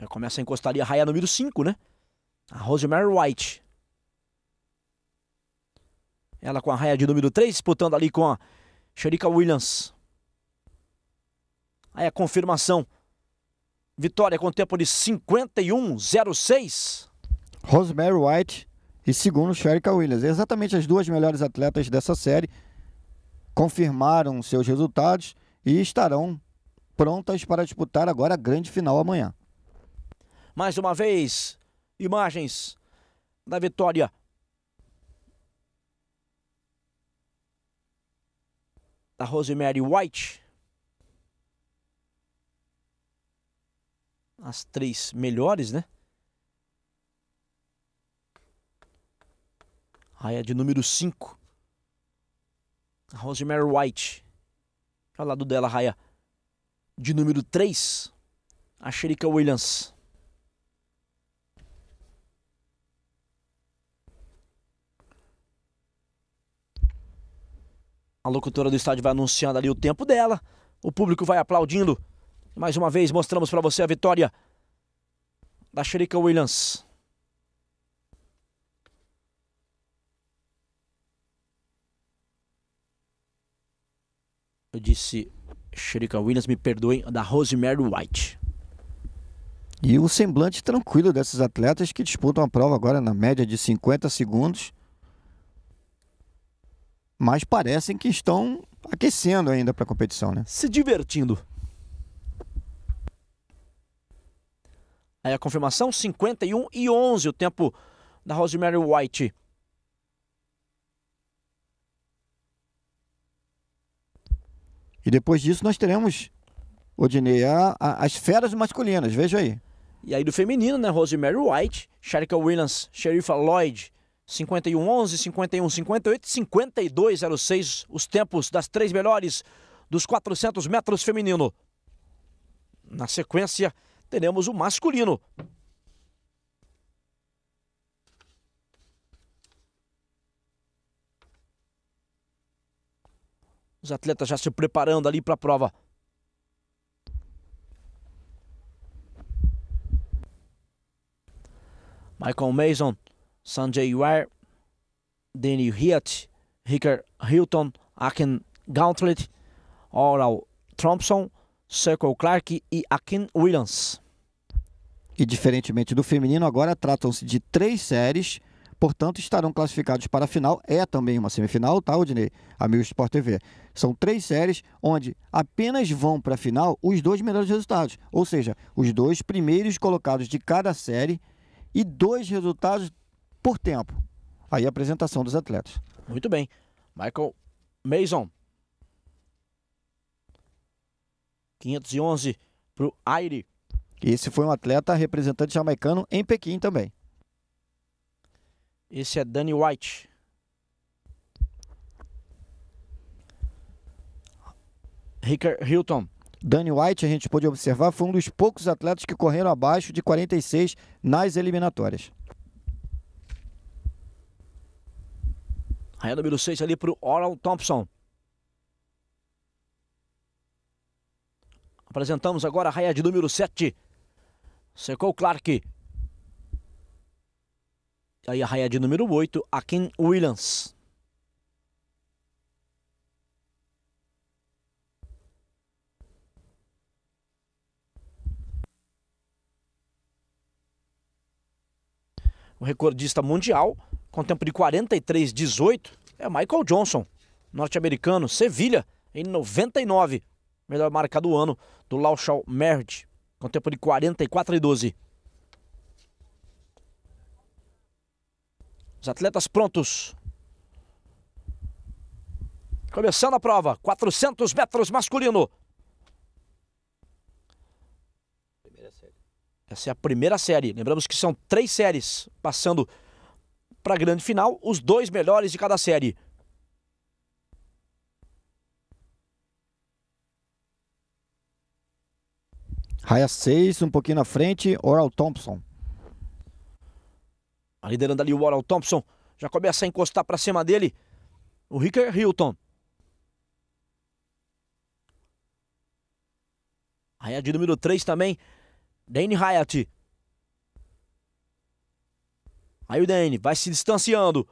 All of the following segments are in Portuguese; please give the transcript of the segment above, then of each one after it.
É, começa a encostar ali a raia número 5, né? A Rosemary White. Ela com a raia de número 3, disputando ali com a Sherika Williams. Aí a confirmação. Vitória com tempo de 51-06. Rosemary White e segundo Sherika Williams. Exatamente as duas melhores atletas dessa série confirmaram seus resultados e estarão prontas para disputar agora a grande final amanhã. Mais uma vez, imagens da vitória. Da Rosemary White. As três melhores, né? Raia é de número 5. Rosemary White. Ao lado dela, raia de número 3. A Sherika Williams. A locutora do estádio vai anunciando ali o tempo dela. O público vai aplaudindo. Mais uma vez mostramos para você a vitória da Xerica Williams. Eu disse Xerica Williams, me perdoem, da Rosemary White. E o semblante tranquilo desses atletas que disputam a prova agora na média de 50 segundos mas parecem que estão aquecendo ainda para a competição, né? Se divertindo. Aí a confirmação, 51 e 11, o tempo da Rosemary White. E depois disso nós teremos, Odinei, a, a, as feras masculinas, veja aí. E aí do feminino, né? Rosemary White, Sharika Williams, Sherifa Lloyd, 51 11, 51 58, 52 06, os tempos das três melhores dos 400 metros feminino. Na sequência, teremos o masculino. Os atletas já se preparando ali para a prova. Michael Mason Sanjay Ware, Danny Hiat, Ricker Hilton, Akin Gauntlet, Oral Thompson, Circle Clark e Akin Williams. E diferentemente do feminino, agora tratam-se de três séries, portanto estarão classificados para a final. É também uma semifinal, tá, Odinei? Amigo Sport TV. São três séries onde apenas vão para a final os dois melhores resultados, ou seja, os dois primeiros colocados de cada série e dois resultados por tempo. Aí a apresentação dos atletas. Muito bem. Michael Mason. 511 para o Aire. Esse foi um atleta representante jamaicano em Pequim também. Esse é Danny White. Ricker Hilton. Danny White, a gente pôde observar, foi um dos poucos atletas que correram abaixo de 46 nas eliminatórias. Aí número 6 ali para o Oral Thompson. Apresentamos agora a raia de número 7. Secou Clark. Aí a raia de número 8, Akin Williams. O recordista mundial com tempo de 43,18 é Michael Johnson, norte-americano, Sevilha, em 99, melhor marca do ano do Lauchal Merge, com tempo de 44,12. Os atletas prontos. Começando a prova, 400 metros masculino. É Essa é a primeira série. Lembramos que são três séries, passando para a grande final os dois melhores de cada série. Raia 6, um pouquinho na frente, Oral Thompson. A liderando ali o Oral Thompson. Já começa a encostar para cima dele o Ricker Hilton. Raia de número 3 também, Danny Hyatt. Aí o Danny vai se distanciando.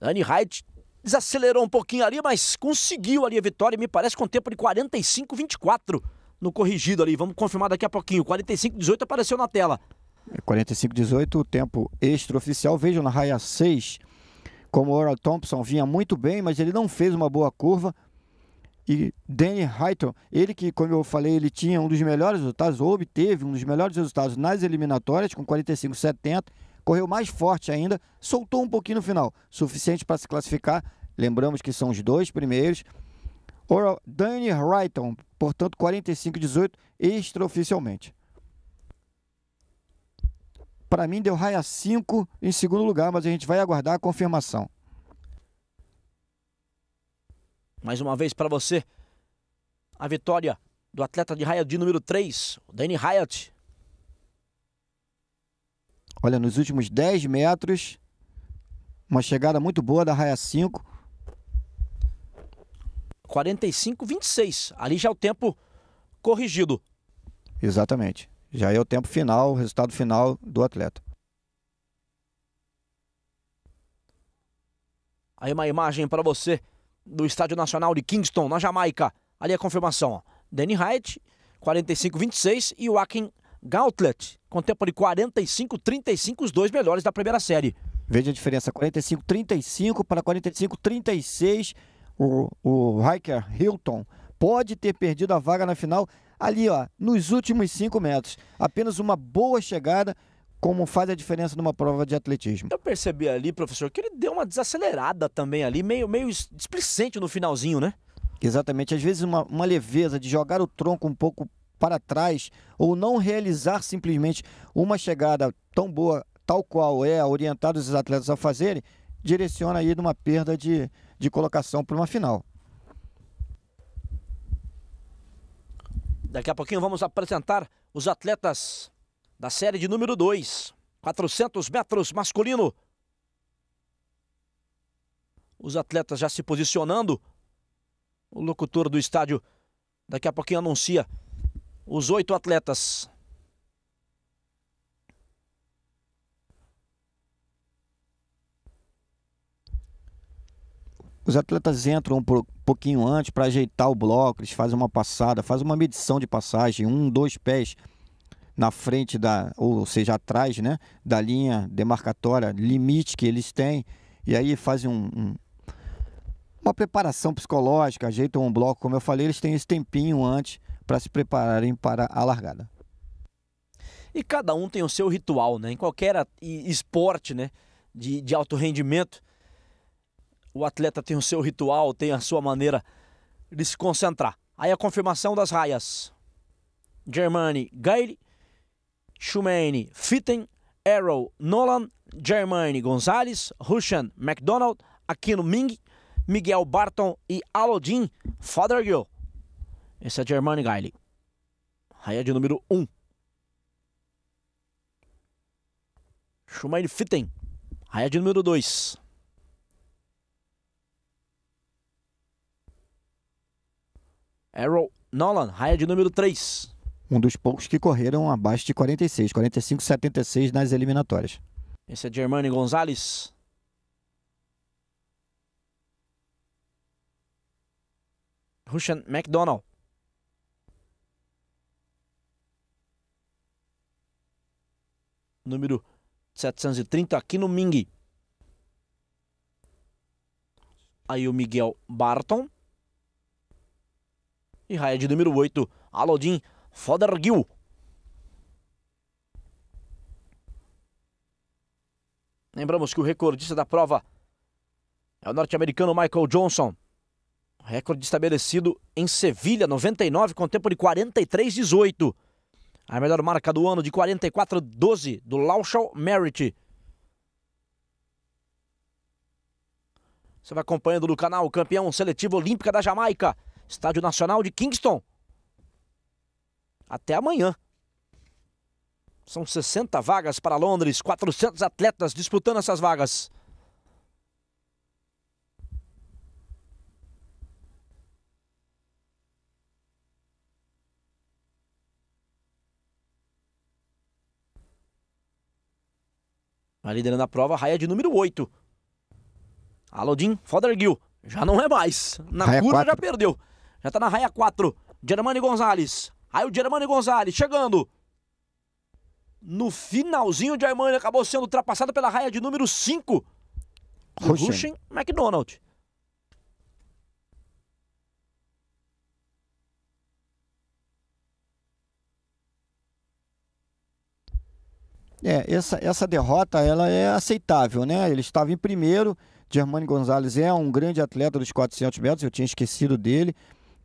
Dani Wright desacelerou um pouquinho ali, mas conseguiu ali a vitória, me parece, com tempo de 45-24 no corrigido ali. Vamos confirmar daqui a pouquinho. 45-18 apareceu na tela. 45-18, é, o tempo extraoficial. Vejam na raia 6 como o Oral Thompson vinha muito bem, mas ele não fez uma boa curva. E Danny Hyton, ele que, como eu falei, ele tinha um dos melhores resultados, obteve um dos melhores resultados nas eliminatórias, com 45-70 correu mais forte ainda, soltou um pouquinho no final, suficiente para se classificar. Lembramos que são os dois primeiros. Danny Wrighton, portanto 45-18 extraoficialmente. Para mim deu raia 5 em segundo lugar, mas a gente vai aguardar a confirmação. Mais uma vez para você, a vitória do atleta de raia de número 3, o Danny Hyatt, Olha, nos últimos 10 metros, uma chegada muito boa da raia 5. 45, 26. Ali já é o tempo corrigido. Exatamente. Já é o tempo final, o resultado final do atleta. Aí uma imagem para você do Estádio Nacional de Kingston, na Jamaica. Ali a confirmação. Danny Hyatt, 45-26 e o Akin Gautlet, com tempo de 45, 35, os dois melhores da primeira série. Veja a diferença, 45, 35 para 45, 36. O, o Hiker Hilton pode ter perdido a vaga na final ali, ó, nos últimos 5 metros. Apenas uma boa chegada, como faz a diferença numa prova de atletismo. Eu percebi ali, professor, que ele deu uma desacelerada também ali, meio, meio displicente no finalzinho, né? Exatamente. Às vezes uma, uma leveza de jogar o tronco um pouco para trás ou não realizar simplesmente uma chegada tão boa, tal qual é orientado os atletas a fazerem, direciona aí numa perda de, de colocação para uma final. Daqui a pouquinho vamos apresentar os atletas da série de número 2, 400 metros masculino. Os atletas já se posicionando. O locutor do estádio daqui a pouquinho anuncia os oito atletas. Os atletas entram um pouquinho antes para ajeitar o bloco, eles fazem uma passada, fazem uma medição de passagem, um, dois pés na frente da, ou seja, atrás, né, da linha demarcatória, limite que eles têm, e aí fazem um, um, uma preparação psicológica, ajeitam um bloco, como eu falei, eles têm esse tempinho antes para se prepararem para a largada. E cada um tem o seu ritual, né? Em qualquer esporte, né? De, de alto rendimento, o atleta tem o seu ritual, tem a sua maneira de se concentrar. Aí a confirmação das raias. Germani, Gaire, Schumane, Fitten, Arrow, Nolan, Germani, Gonzalez, Rushan, McDonald, Aquino Ming, Miguel Barton e Alodin Fothergill. Esse é Germani Gaile. Raia de número 1. Um. Schumacher Fitten. Raia de número 2. Errol Nolan, raia de número 3. Um dos poucos que correram abaixo de 46, 45, 76 nas eliminatórias. Esse é Germani Gonzalez. Russian McDonald. número 730, aqui no Ming. Aí o Miguel Barton. E raia de número 8, Alodin Fodergil. Lembramos que o recordista da prova é o norte-americano Michael Johnson. Recorde estabelecido em Sevilha, 99, com tempo de 43,18. A melhor marca do ano de 44-12 do Lauschal Merit. Você vai acompanhando no canal o campeão seletivo olímpica da Jamaica, Estádio Nacional de Kingston. Até amanhã. São 60 vagas para Londres, 400 atletas disputando essas vagas. A tá liderando a prova, raia de número 8. Alodin Fodergil. Já não é mais. Na raia curva 4. já perdeu. Já tá na raia 4. Germani Gonzalez. Aí o Germani Gonzalez chegando. No finalzinho, o Germani acabou sendo ultrapassado pela raia de número 5. Ruschen McDonald. É, essa, essa derrota ela é aceitável, né? Ele estava em primeiro. Germani Gonzalez é um grande atleta dos 400 metros, eu tinha esquecido dele.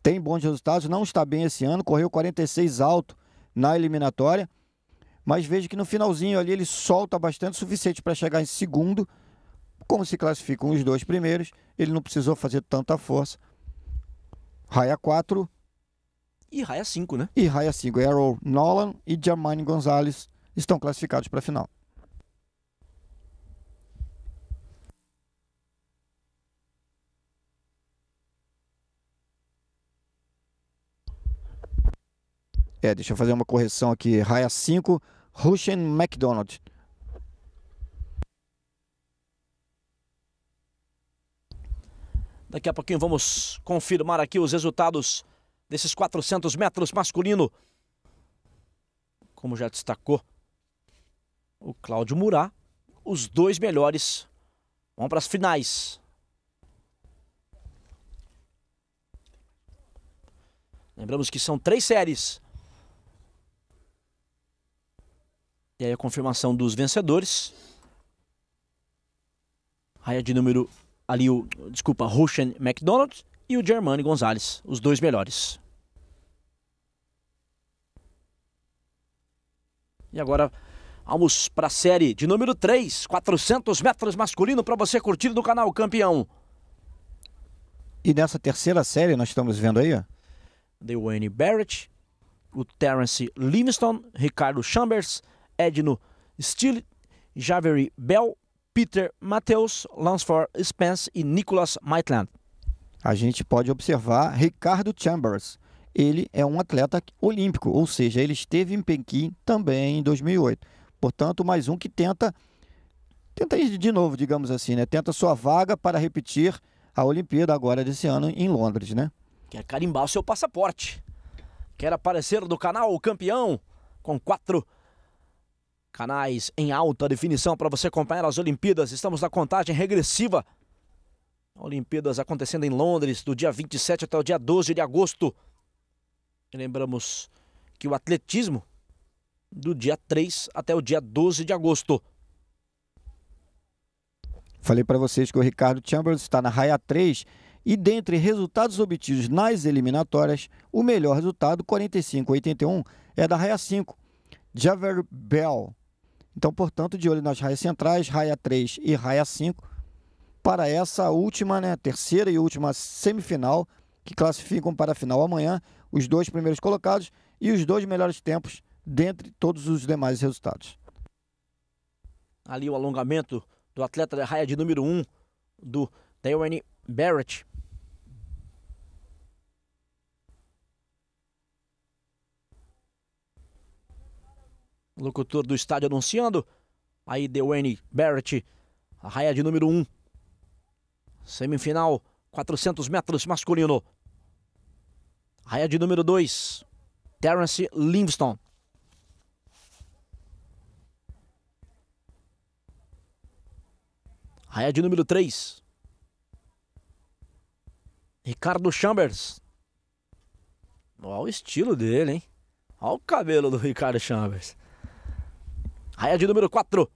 Tem bons resultados, não está bem esse ano, correu 46 alto na eliminatória. Mas veja que no finalzinho ali ele solta bastante, suficiente para chegar em segundo. Como se classificam os dois primeiros, ele não precisou fazer tanta força. Raia 4. E raia 5, né? E raia 5. Errol Nolan e Germani Gonzalez estão classificados para a final. É, deixa eu fazer uma correção aqui. Raia 5, Russian McDonald. Daqui a pouquinho vamos confirmar aqui os resultados desses 400 metros masculino. Como já destacou o Cláudio Murá. Os dois melhores vão para as finais. Lembramos que são três séries. E aí a confirmação dos vencedores. Raia de número ali o, desculpa, Russian McDonald e o Germani Gonzalez, os dois melhores. E agora Vamos para a série de número 3, 400 metros masculino para você curtir no canal Campeão. E nessa terceira série nós estamos vendo aí, ó. Wayne Barrett, o Terence Livingston, Ricardo Chambers, Edno Steele, Javery Bell, Peter Matheus, Lansford Spence e Nicholas Maitland. A gente pode observar Ricardo Chambers. Ele é um atleta olímpico, ou seja, ele esteve em Pequim também em 2008. Portanto, mais um que tenta tenta ir de novo, digamos assim, né? Tenta sua vaga para repetir a Olimpíada agora desse ano em Londres, né? Quer carimbar o seu passaporte. Quer aparecer do canal o campeão com quatro canais em alta definição para você acompanhar as Olimpíadas. Estamos na contagem regressiva. Olimpíadas acontecendo em Londres do dia 27 até o dia 12 de agosto. lembramos que o atletismo do dia 3 até o dia 12 de agosto. Falei para vocês que o Ricardo Chambers está na raia 3 e dentre resultados obtidos nas eliminatórias, o melhor resultado, 45-81, é da raia 5, Javer Bell. Então, portanto, de olho nas raias centrais, raia 3 e raia 5, para essa última, né, terceira e última semifinal, que classificam para a final amanhã, os dois primeiros colocados e os dois melhores tempos dentre todos os demais resultados. Ali o alongamento do atleta da raia de número 1 um, do Dewayne Barrett. locutor do estádio anunciando. Aí Dewayne Barrett, a raia de número 1. Um. Semifinal, 400 metros masculino. Raia de número 2, Terence Livingston. Raia de número 3. Ricardo Chambers. Olha o estilo dele, hein? Olha o cabelo do Ricardo Chambers. Raia de número 4.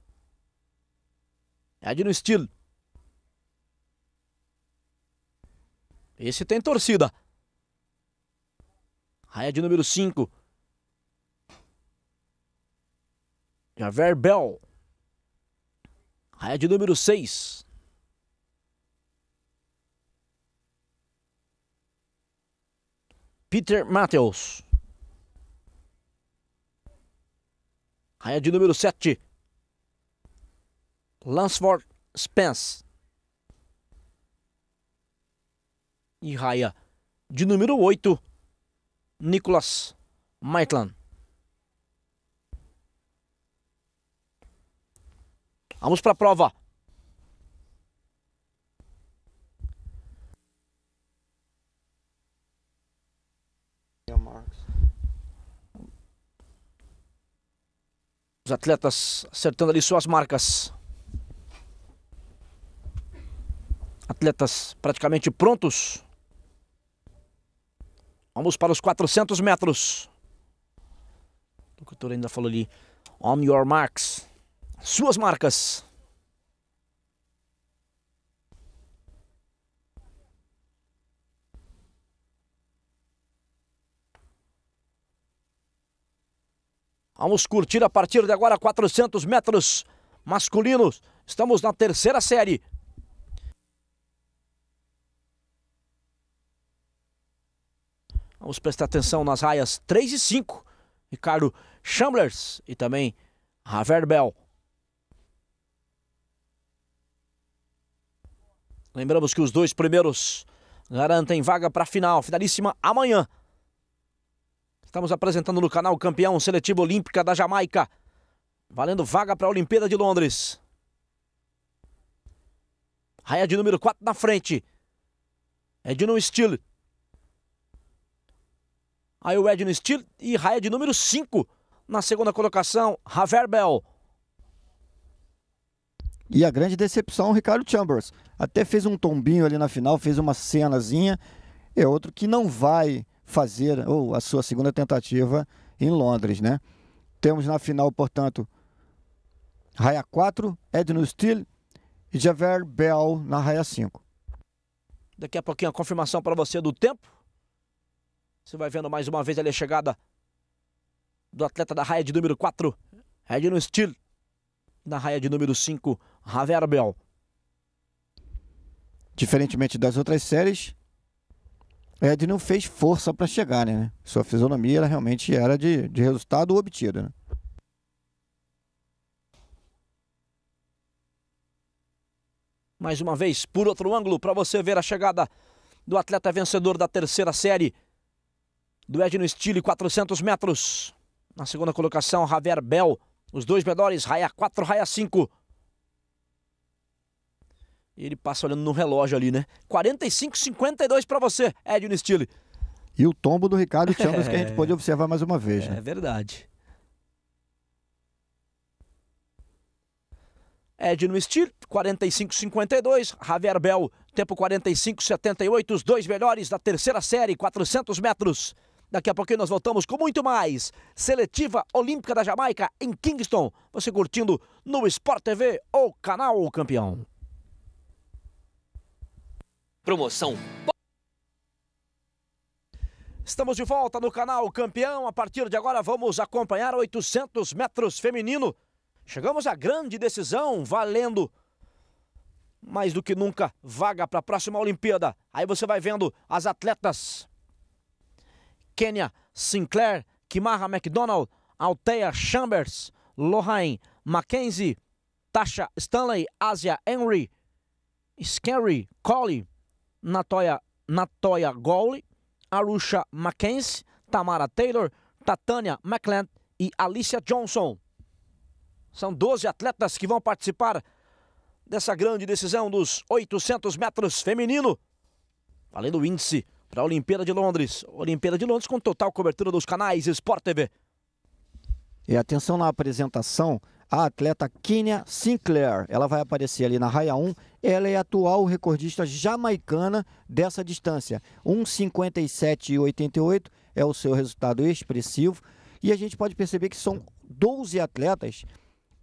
Raia de no estilo. Esse tem torcida. Raia de número 5. Javier Bell. Raia de número 6. Peter Matheus. Raia de número 7. Lansford Spence. E raia de número 8. Nicholas Maitland. Vamos para a prova. Os atletas acertando ali suas marcas. Atletas praticamente prontos. Vamos para os 400 metros. O doutor ainda falou ali. On your marks suas marcas. Vamos curtir a partir de agora 400 metros masculinos. Estamos na terceira série. Vamos prestar atenção nas raias 3 e 5. Ricardo Chamblers e também Haverbel. Lembramos que os dois primeiros garantem vaga para a final, finalíssima amanhã. Estamos apresentando no canal o campeão seletivo olímpica da Jamaica, valendo vaga para a Olimpíada de Londres. Raia de número 4 na frente. Edno Steele. Aí o Edno Steele e raia de número 5 na segunda colocação, Haver Bell. E a grande decepção, o Ricardo Chambers. Até fez um tombinho ali na final, fez uma cenazinha. É outro que não vai fazer ou a sua segunda tentativa em Londres, né? Temos na final, portanto, raia 4, Edno Steele e Javier Bell na raia 5. Daqui a pouquinho a confirmação para você do tempo. Você vai vendo mais uma vez ali a chegada do atleta da raia de número 4, Edno Steele, na raia de número 5, Bel. Diferentemente das outras séries, Ed não fez força para chegar, né? Sua fisionomia era realmente era de, de resultado obtido. Né? Mais uma vez, por outro ângulo, para você ver a chegada do atleta vencedor da terceira série do Ed no estilo 400 metros. Na segunda colocação, Javier Bell. Os dois melhores, raia 4, raia 5. Ele passa olhando no relógio ali, né? 52 para você, Edno Stile. E o tombo do Ricardo Chambers é... que a gente é. pode observar mais uma vez. Né? É né? verdade. Edno 45, 52. Javier Bell, tempo 78. Os dois melhores da terceira série, 400 metros. Daqui a pouquinho nós voltamos com muito mais. Seletiva Olímpica da Jamaica em Kingston. Você curtindo no Sport TV, o canal campeão. Promoção Estamos de volta no canal Campeão. A partir de agora vamos acompanhar 800 metros feminino. Chegamos à grande decisão, valendo mais do que nunca vaga para a próxima Olimpíada. Aí você vai vendo as atletas: Kenya Sinclair, Kimarra McDonald, Altea Chambers, Lorraine Mackenzie, Tasha Stanley, Asia Henry, Scary Collie, Natoya, Natoya Gowley, Arusha Mackenzie, Tamara Taylor, Tatania McLean e Alicia Johnson. São 12 atletas que vão participar dessa grande decisão dos 800 metros feminino. Além do índice para a Olimpíada de Londres. Olimpíada de Londres com total cobertura dos canais Sport TV. E atenção na apresentação, a atleta Kenia Sinclair. Ela vai aparecer ali na raia 1 ela é atual recordista jamaicana dessa distância. 1,57,88 é o seu resultado expressivo. E a gente pode perceber que são 12 atletas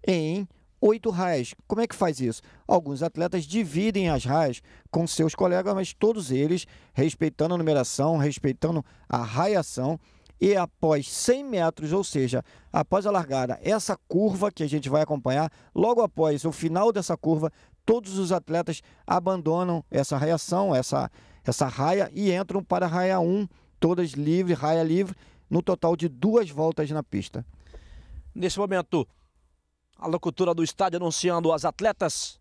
em oito raias. Como é que faz isso? Alguns atletas dividem as raias com seus colegas, mas todos eles respeitando a numeração, respeitando a raiação. E após 100 metros, ou seja, após a largada, essa curva que a gente vai acompanhar, logo após o final dessa curva, todos os atletas abandonam essa reação, essa, essa raia e entram para a raia 1, todas livres, raia livre, no total de duas voltas na pista. Nesse momento, a locutora do estádio anunciando as atletas.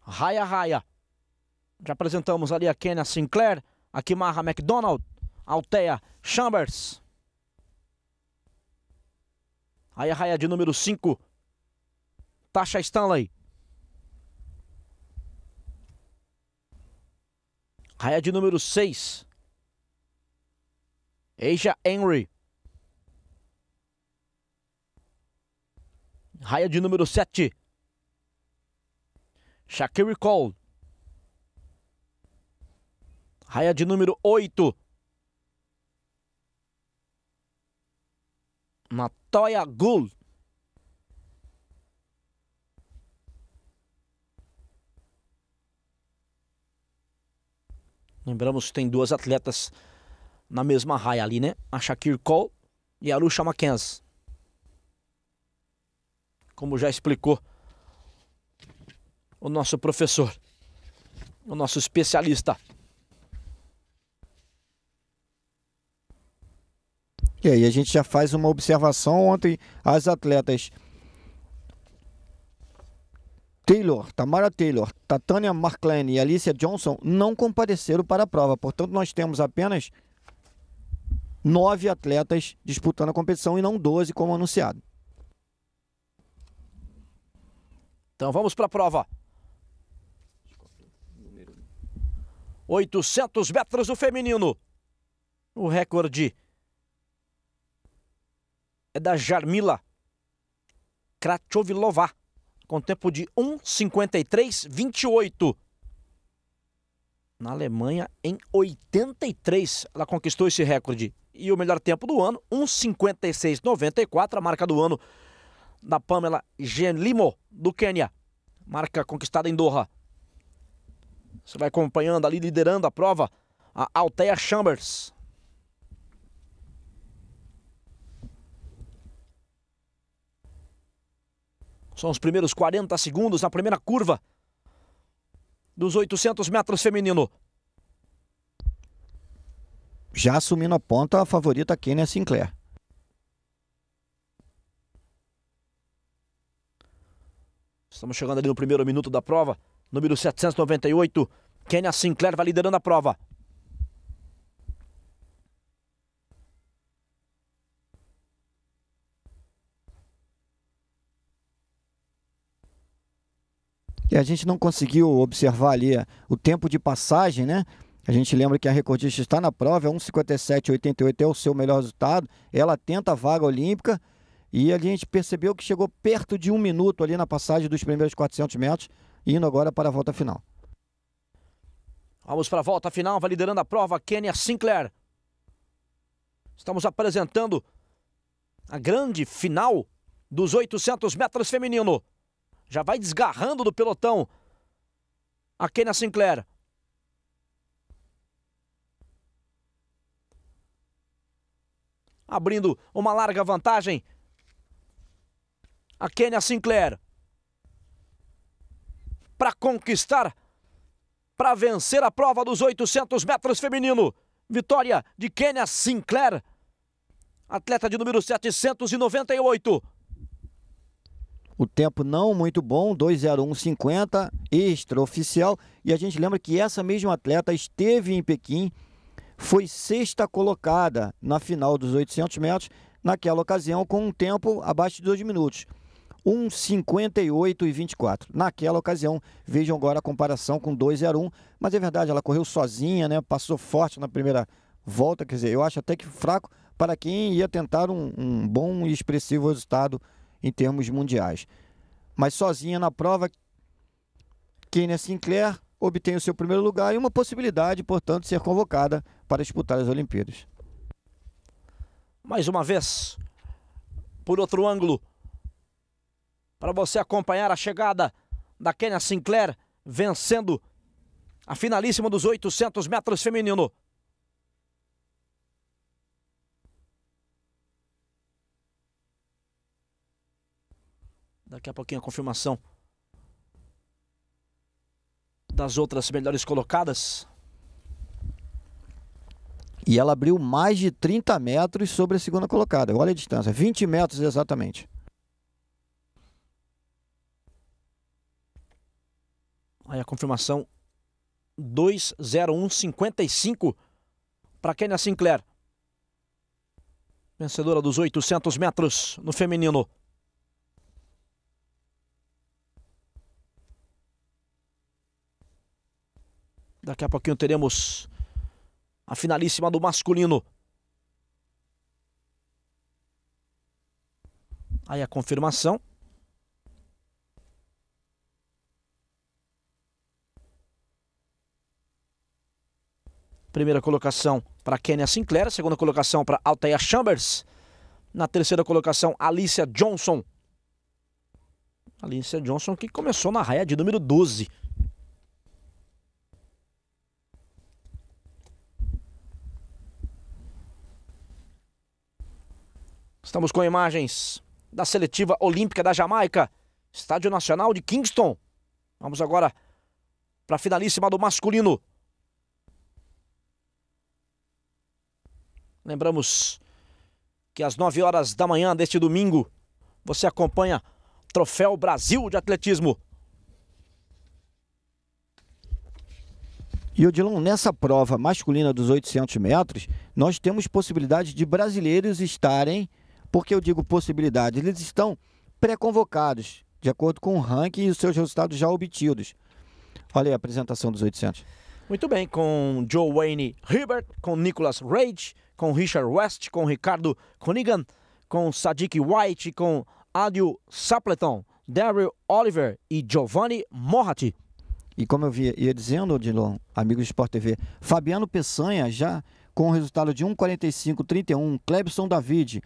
Raia, raia. Já apresentamos ali a Kenya Sinclair, a Kimarra McDonald, Altea Chambers. Raia, raia de número 5, Tasha Stanley. Raia de número 6. Asia Henry. Raia de número 7. Shakiri Cole. Raia de número 8. Natoya Gould. Lembramos que tem duas atletas na mesma raia ali, né? A Shakir Cole e a Lucha Mackenzie. Como já explicou o nosso professor, o nosso especialista. E aí a gente já faz uma observação ontem as atletas Taylor, Tamara Taylor, Tatânia Marklane e Alicia Johnson não compareceram para a prova. Portanto, nós temos apenas nove atletas disputando a competição e não doze como anunciado. Então vamos para a prova. 800 metros do feminino. O recorde é da Jarmila Kratovilová com tempo de 1,53,28. Na Alemanha, em 83, ela conquistou esse recorde. E o melhor tempo do ano, 1,56,94, a marca do ano da Pamela Genlimo, do Quênia. Marca conquistada em Doha. Você vai acompanhando ali, liderando a prova, a Altea Chambers. São os primeiros 40 segundos na primeira curva dos 800 metros feminino. Já assumindo a ponta, a favorita Kenia Sinclair. Estamos chegando ali no primeiro minuto da prova. Número 798, Kenia Sinclair vai liderando a prova. E a gente não conseguiu observar ali eh, o tempo de passagem, né? A gente lembra que a recordista está na prova, é 1,57,88 é o seu melhor resultado. Ela tenta a vaga olímpica e a gente percebeu que chegou perto de um minuto ali na passagem dos primeiros 400 metros, indo agora para a volta final. Vamos para a volta final, vai liderando a prova Kenia Sinclair. Estamos apresentando a grande final dos 800 metros feminino. Já vai desgarrando do pelotão a Kenia Sinclair. Abrindo uma larga vantagem. A Kenia Sinclair. Para conquistar, para vencer a prova dos 800 metros feminino. Vitória de Kenia Sinclair atleta de número 798 o tempo não muito bom, 2:01:50 extraoficial, e a gente lembra que essa mesma atleta esteve em Pequim, foi sexta colocada na final dos 800 metros, naquela ocasião com um tempo abaixo de 2 minutos. 1:58.24. 24. Naquela ocasião, vejam agora a comparação com 2,01, mas é verdade, ela correu sozinha, né? Passou forte na primeira volta, quer dizer, eu acho até que fraco para quem ia tentar um, um bom e expressivo resultado em termos mundiais. Mas sozinha na prova, Kenia Sinclair obtém o seu primeiro lugar e uma possibilidade, portanto, de ser convocada para disputar as Olimpíadas. Mais uma vez, por outro ângulo, para você acompanhar a chegada da Kenia Sinclair vencendo a finalíssima dos 800 metros feminino. Daqui a pouquinho a confirmação das outras melhores colocadas. E ela abriu mais de 30 metros sobre a segunda colocada. Olha a distância, 20 metros exatamente. Aí a confirmação 20155 para Kenia Sinclair. Vencedora dos 800 metros no feminino. Daqui a pouquinho teremos a finalíssima do masculino. Aí a confirmação. Primeira colocação para Kenya Sinclair, segunda colocação para Altaia Chambers. Na terceira colocação, Alicia Johnson. Alicia Johnson que começou na raia de número 12. Estamos com imagens da seletiva olímpica da Jamaica, Estádio Nacional de Kingston. Vamos agora para a finalíssima do masculino. Lembramos que às 9 horas da manhã deste domingo você acompanha Troféu Brasil de Atletismo. E Odilon, nessa prova masculina dos 800 metros, nós temos possibilidade de brasileiros estarem porque eu digo possibilidade? Eles estão pré-convocados, de acordo com o ranking e os seus resultados já obtidos. Olha aí a apresentação dos 800. Muito bem, com Joe Wayne Hibbert, com Nicholas Rage, com Richard West, com Ricardo Conigan, com Sadiq White, com Adil Sapleton, Daryl Oliver e Giovanni Morati. E como eu via, ia dizendo, Odilon, amigo do Sport TV, Fabiano Peçanha já com o resultado de 1,45 1,45-31, Clebson David,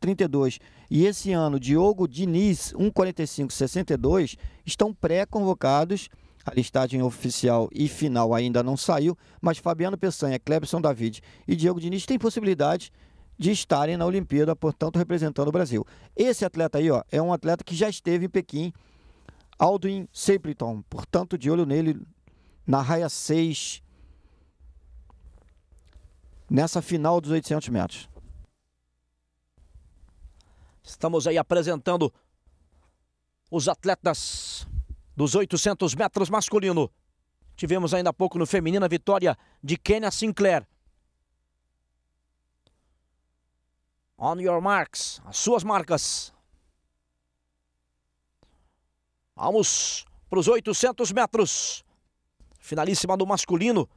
32 E esse ano, Diogo Diniz, 1,45 62 Estão pré-convocados. A listagem oficial e final ainda não saiu, mas Fabiano Peçanha, Clebson David e Diogo Diniz têm possibilidade de estarem na Olimpíada, portanto, representando o Brasil. Esse atleta aí ó, é um atleta que já esteve em Pequim, Aldwin Sepleton. Portanto, de olho nele na raia 6 nessa final dos 800 metros. Estamos aí apresentando os atletas dos 800 metros masculino. Tivemos ainda há pouco no feminino a vitória de Kenya Sinclair. On your marks, as suas marcas. Vamos para os 800 metros. Finalíssima do masculino.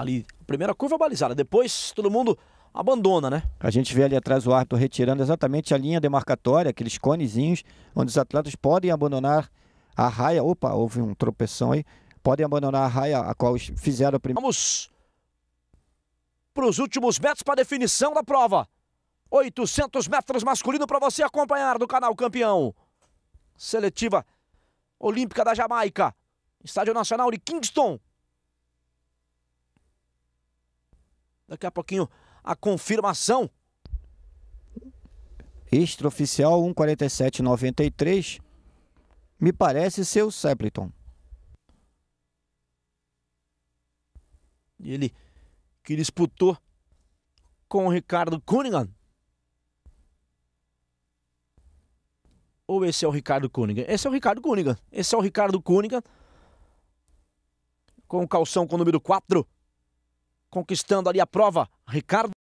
ali. A primeira curva é balizada, depois todo mundo abandona, né? A gente vê ali atrás o árbitro retirando exatamente a linha demarcatória, aqueles conezinhos, onde os atletas podem abandonar a raia. Opa, houve um tropeção aí. Podem abandonar a raia a qual fizeram a primeira. Vamos para os últimos metros para definição da prova. 800 metros masculino para você acompanhar do canal Campeão. Seletiva Olímpica da Jamaica. Estádio Nacional de Kingston. Daqui a pouquinho a confirmação. Extraoficial 14793. Me parece ser o Sepleton. Ele que disputou com o Ricardo Cunningham. Ou esse é o Ricardo Cunningham? Esse é o Ricardo Cunningham. Esse é o Ricardo Cunningham. Com o calção com o número 4 conquistando ali a prova. Ricardo